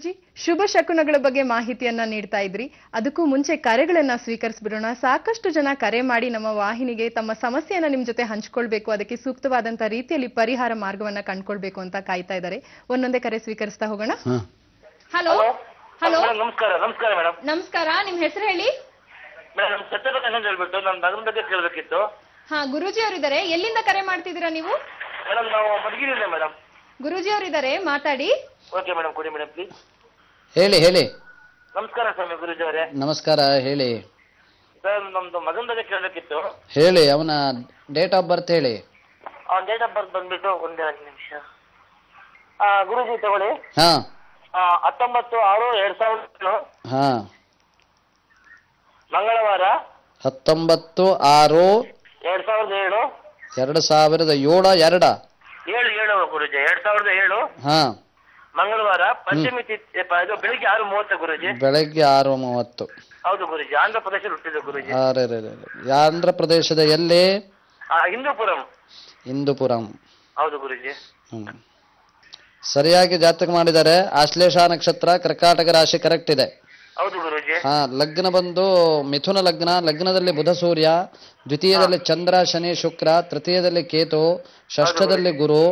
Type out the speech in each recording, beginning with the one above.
ಗುರುಜಿ ಶುಭ ಶಕುನಗಳ ಬಗ್ಗೆ ಮಾಹಿತಿಯನ್ನ ನೀಡ್ತಾ ಇದ್ರಿ ಅದಕ್ಕೂ ಮುಂಚೆ ಕರೆಗಳನ್ನ ಸ್ವೀಕರಿಸ್ಬಿಡೋಣ ಸಾಕಷ್ಟು ಜನ ಕರೆ ಮಾಡಿ ನಮ್ಮ ವಾಹಿನಿಗೆ ತಮ್ಮ ಸಮಸ್ಯೆಯನ್ನ ನಿಮ್ ಜೊತೆ ಹಂಚ್ಕೊಳ್ಬೇಕು ಅದಕ್ಕೆ ಸೂಕ್ತವಾದಂತಹ ರೀತಿಯಲ್ಲಿ ಪರಿಹಾರ ಮಾರ್ಗವನ್ನ ಕಂಡ್ಕೊಳ್ಬೇಕು ಅಂತ ಕಾಯ್ತಾ ಇದ್ದಾರೆ ಒಂದೊಂದೇ ಕರೆ ಸ್ವೀಕರಿಸ್ತಾ ಹೋಗೋಣ ಹಲೋ ಹಲೋ ನಮಸ್ಕಾರ ನಮಸ್ಕಾರ ನಮಸ್ಕಾರ ನಿಮ್ ಹೆಸರು ಹೇಳಿ ಹಾ ಗುರುಜಿ ಅವರಿದ್ದಾರೆ ಎಲ್ಲಿಂದ ಕರೆ ಮಾಡ್ತಿದ್ದೀರಾ ನೀವು ನಾವು ಗುರುಜಿ ಅವರಿದ್ದಾರೆ ಮಾತಾಡಿ ಓಕೆ ಮೇಡಮ್ ಕೊಡಿ ಮೇಡಮ್ ಪ್ಲೀಸ್ ಹೇಳಿ ಹೇಳಿ ನಮಸ್ಕಾರ ಸ್ವಾಮಿ ಗುರುಜಿ ಅವರೇ ನಮಸ್ಕಾರ ಹೇಳಿ ಸರ್ ನಮ್ದು ಮಗನ ಬಗ್ಗೆ ಕೇಳಬೇಕಿತ್ತು ಹೇಳಿ ಅವನ ಡೇಟ್ ಆಫ್ ಬರ್ತ್ ಹೇಳಿ ಅವನ ಡೇಟ್ ಆಫ್ ಬರ್ತ್ ಬಂದ್ಬಿಟ್ಟು ಒಂದೇ ಒಂದು ನಿಮಿಷ ಆ, ಗುರುಜಿ ತಗೊಳ್ಳಿ ಹಾ ಹತ್ತೊಂಬತ್ತು ಆರು ಎರಡ್ ಸಾವಿರದ ಹಾ ಮಂಗಳವಾರ ಹತ್ತೊಂಬತ್ತು ಆರು ಎರಡ್ ಸಾವಿರದ ಏಳು ಎರಡು ಸಾವಿರದ ಏಳ ಎರಡ ಗುರುಜಿ ಎರಡ್ ಸಾವಿರದ ಏಳು ಹಾ ಮಂಗಳವಾರ ಪಂಚಮಿ ಬೆಳಿಗ್ಗೆ ಆರು ಮೂವತ್ತು ಗುರುಜಿ ಬೆಳಗ್ಗೆ ಆರು ಮೂವತ್ತು ಹೌದು ಗುರುಜಿ ಆಂಧ್ರ ಪ್ರದೇಶ ಹುಟ್ಟಿದ ಗುರುಜಿ ಅರೆರೆರೆ. ಆಂಧ್ರ ಪ್ರದೇಶದ ಎಲ್ಲಿ ಹಿಂದೂಪುರಂ ಹಿಂದೂಪುರಂ ಹೌದು ಗುರುಜಿ ಸರಿಯಾಗಿ ಜಾತಕ ಮಾಡಿದರೆ ಆಶ್ಲೇಷ ನಕ್ಷತ್ರ ಕರ್ಕಾಟಕ ರಾಶಿ ಕರೆಕ್ಟ್ ಇದೆ ಹಾ ಲಗ್ನ ಬಂದು ಮಿಥುನ ಲಗ್ನ ಲಗ್ನದಲ್ಲಿ ಬುಧ ಸೂರ್ಯ ದ್ವಿತೀಯದಲ್ಲಿ ಚಂದ್ರ ಶನಿ ಶುಕ್ರ ತೃತೀಯದಲ್ಲಿ ಕೇತು ಷಷ್ಠದಲ್ಲಿ ಗುರು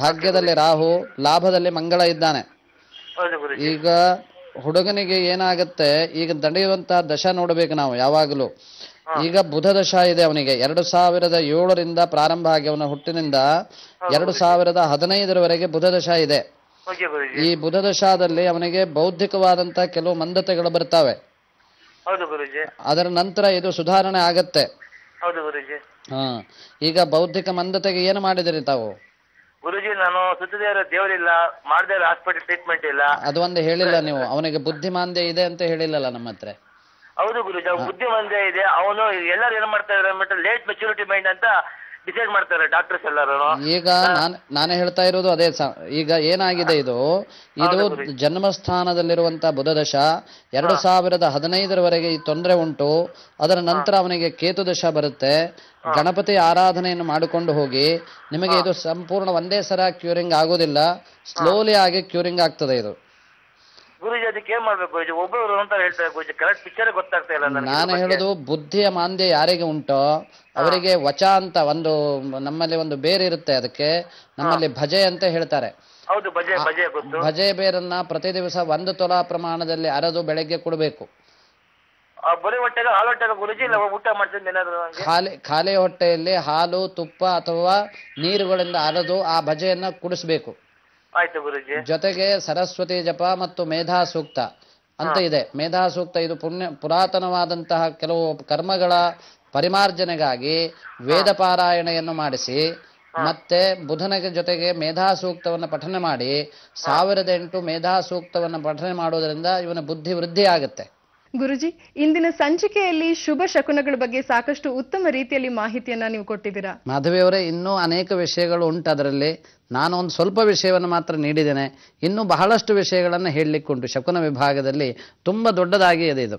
ಭಾಗ್ಯದಲ್ಲಿ ರಾಹು ಲಾಭದಲ್ಲಿ ಮಂಗಳ ಇದ್ದಾನೆ ಈಗ ಹುಡುಗನಿಗೆ ಏನಾಗುತ್ತೆ ಈಗ ನಡೆಯುವಂತ ದಶ ನೋಡಬೇಕು ನಾವು ಯಾವಾಗಲೂ ಈಗ ಬುಧ ದಶ ಇದೆ ಅವನಿಗೆ ಎರಡು ಸಾವಿರದ ಏಳರಿಂದ ಪ್ರಾರಂಭ ಆಗಿ ಅವನ ಹುಟ್ಟಿನಿಂದ ಎರಡು ಸಾವಿರದ ಹದಿನೈದರವರೆಗೆ ಬುಧ ದಶ ಇದೆ ಈ ಬುಧದಶಾದಲ್ಲಿ ಅವನಿಗೆ ಬೌದ್ಧಿಕವಾದಂತ ಕೆಲವು ಮಂದತೆಗಳು ಬರ್ತಾವೆ ಅದರ ನಂತರ ಇದು ಸುಧಾರಣೆ ಆಗತ್ತೆ ಹಾ ಈಗ ಬೌದ್ಧಿಕ ಮಂದತೆಗೆ ಏನು ಮಾಡಿದಿರಿ ತಾವು ಗುರುಜಿ ನಾನು ಸುತ್ತದೇ ದೇವರಿಲ್ಲ ಮಾಡದೇ ಹಾಸ್ಪಿಟಲ್ ಟ್ರೀಟ್ಮೆಂಟ್ ಇಲ್ಲ ಅದು ಒಂದು ಹೇಳಿಲ್ಲ ನೀವು ಅವನಿಗೆ ಬುದ್ಧಿಮಾಂದ್ಯ ಇದೆ ಅಂತ ಹೇಳಿಲ್ಲಲ್ಲ ನಮ್ಮ ಹತ್ರ ಹೌದು ಗುರುಜಿ ಬುದ್ಧಿಮಾಂದ್ಯ ಇದೆ ಅವನು ಎಲ್ಲರೂ ಏನ್ ಮಾಡ್ತಾ ಇದ್ದಾರೆ ಲೇಟ್ ಮೆಚುರಿಟಿ ಮೈಂಡ್ ಅಂತ ಡಿಸೈಡ್ ಮಾಡ್ತಾರೆ ಈಗ ನಾನೇ ಹೇಳ್ತಾ ಇರೋದು ಅದೇ ಈಗ ಏನಾಗಿದೆ ಇದು ಇದು ಜನ್ಮಸ್ಥಾನದಲ್ಲಿರುವಂತ ಬುಧದಶ ಎರಡು ಸಾವಿರದ ಹದಿನೈದರವರೆಗೆ ಈ ತೊಂದರೆ ಉಂಟು ಅದರ ನಂತರ ಅವನಿಗೆ ಕೇತು ದಶ ಬರುತ್ತೆ ಗಣಪತಿ ಆರಾಧನೆಯನ್ನು ಮಾಡಿಕೊಂಡು ಹೋಗಿ ನಿಮಗೆ ಇದು ಸಂಪೂರ್ಣ ಒಂದೇ ಸರ ಕ್ಯೂರಿಂಗ್ ಆಗೋದಿಲ್ಲ ಸ್ಲೋಲಿ ಆಗಿ ಕ್ಯೂರಿಂಗ್ ಆಗ್ತದೆ ಇದು ಗುರುಜಿ ಅದಕ್ಕೆ ಏನ್ ಮಾಡ್ಬೇಕು ಗುರುಜಿ ಒಬ್ಬರು ಅಂತ ಹೇಳ್ತಾರೆ ಗುರುಜಿ ಕರೆಕ್ಟ್ ಪಿಕ್ಚರ್ ಗೊತ್ತಾಗ್ತಾ ಇಲ್ಲ ನಾನು ಹೇಳೋದು ಬುದ್ಧಿಯ ಮಾಂದ್ಯ ಯಾರಿಗೆ ಉಂಟೋ ಅವರಿಗೆ ವಚ ಅಂತ ಒಂದು ನಮ್ಮಲ್ಲಿ ಒಂದು ಬೇರೆ ಇರುತ್ತೆ ಅದಕ್ಕೆ ನಮ್ಮಲ್ಲಿ ಭಜೆ ಅಂತ ಹೇಳ್ತಾರೆ ಹೌದು ಭಜೆ ಭಜೆ ಭಜೆ ಬೇರನ್ನ ಪ್ರತಿ ದಿವಸ ಒಂದು ತೊಲಾ ಪ್ರಮಾಣದಲ್ಲಿ ಅರದು ಬೆಳಗ್ಗೆ ಕೊಡಬೇಕು ಹೊಟ್ಟೆಗೆ ಹೊಟ್ಟೆಗೆ ಗುರುಜಿ ಇಲ್ಲ ಊಟ ಖಾಲಿ ಖಾಲಿ ಹೊಟ್ಟೆಯಲ್ಲಿ ಹಾಲು ತುಪ್ಪ ಅಥವಾ ನೀರುಗಳಿಂದ ಅರದು ಆ ಭಜೆಯನ್ನ ಕುಡಿಸ್ಬೇಕು ಜೊತೆಗೆ ಸರಸ್ವತಿ ಜಪ ಮತ್ತು ಮೇಧಾ ಸೂಕ್ತ ಅಂತ ಇದೆ ಮೇಧಾ ಸೂಕ್ತ ಇದು ಪುಣ್ಯ ಪುರಾತನವಾದಂತಹ ಕೆಲವು ಕರ್ಮಗಳ ಪರಿಮಾರ್ಜನೆಗಾಗಿ ವೇದ ಪಾರಾಯಣೆಯನ್ನು ಮಾಡಿಸಿ ಮತ್ತೆ ಬುಧನ ಜೊತೆಗೆ ಮೇಧಾ ಸೂಕ್ತವನ್ನು ಪಠನೆ ಮಾಡಿ ಸಾವಿರದ ಎಂಟು ಮೇಧಾ ಸೂಕ್ತವನ್ನು ಪಠನೆ ಮಾಡುವುದರಿಂದ ಇವನ ಬುದ್ಧಿ ವೃದ್ಧಿ ಆಗುತ್ತೆ ಗುರುಜಿ ಇಂದಿನ ಸಂಚಿಕೆಯಲ್ಲಿ ಶುಭ ಶಕುನಗಳ ಬಗ್ಗೆ ಸಾಕಷ್ಟು ಉತ್ತಮ ರೀತಿಯಲ್ಲಿ ಮಾಹಿತಿಯನ್ನ ನೀವು ಕೊಟ್ಟಿದ್ದೀರಾ ಮಾಧವಿ ಅವರೇ ಇನ್ನೂ ಅನೇಕ ವಿಷಯಗಳು ಉಂಟು ಅದರಲ್ಲಿ ನಾನು ಒಂದು ಸ್ವಲ್ಪ ವಿಷಯವನ್ನು ಮಾತ್ರ ನೀಡಿದ್ದೇನೆ ಇನ್ನೂ ಬಹಳಷ್ಟು ವಿಷಯಗಳನ್ನು ಹೇಳಲಿಕ್ಕುಂಟು ಶಕುನ ವಿಭಾಗದಲ್ಲಿ ತುಂಬ ದೊಡ್ಡದಾಗಿ ಇದೆ ಇದು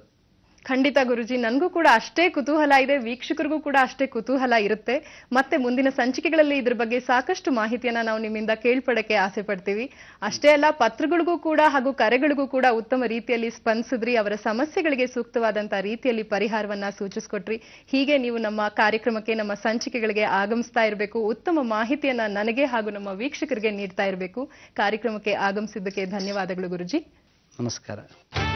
ಖಂಡಿತ ಗುರುಜಿ ನನಗೂ ಕೂಡ ಅಷ್ಟೇ ಕುತೂಹಲ ಇದೆ ವೀಕ್ಷಕರಿಗೂ ಕೂಡ ಅಷ್ಟೇ ಕುತೂಹಲ ಇರುತ್ತೆ ಮತ್ತೆ ಮುಂದಿನ ಸಂಚಿಕೆಗಳಲ್ಲಿ ಇದ್ರ ಬಗ್ಗೆ ಸಾಕಷ್ಟು ಮಾಹಿತಿಯನ್ನ ನಾವು ನಿಮ್ಮಿಂದ ಕೇಳ್ಪಡಕ್ಕೆ ಆಸೆ ಪಡ್ತೀವಿ ಅಷ್ಟೇ ಅಲ್ಲ ಪತ್ರಗಳಿಗೂ ಕೂಡ ಹಾಗೂ ಕರೆಗಳಿಗೂ ಕೂಡ ಉತ್ತಮ ರೀತಿಯಲ್ಲಿ ಸ್ಪಂದಿಸಿದ್ರಿ ಅವರ ಸಮಸ್ಯೆಗಳಿಗೆ ಸೂಕ್ತವಾದಂತಹ ರೀತಿಯಲ್ಲಿ ಪರಿಹಾರವನ್ನ ಸೂಚಿಸಿಕೊಟ್ರಿ ಹೀಗೆ ನೀವು ನಮ್ಮ ಕಾರ್ಯಕ್ರಮಕ್ಕೆ ನಮ್ಮ ಸಂಚಿಕೆಗಳಿಗೆ ಆಗಮಿಸ್ತಾ ಇರಬೇಕು ಉತ್ತಮ ಮಾಹಿತಿಯನ್ನ ನನಗೆ ಹಾಗೂ ನಮ್ಮ ವೀಕ್ಷಕರಿಗೆ ನೀಡ್ತಾ ಇರಬೇಕು ಕಾರ್ಯಕ್ರಮಕ್ಕೆ ಆಗಮಿಸಿದ್ದಕ್ಕೆ ಧನ್ಯವಾದಗಳು ಗುರುಜಿ ನಮಸ್ಕಾರ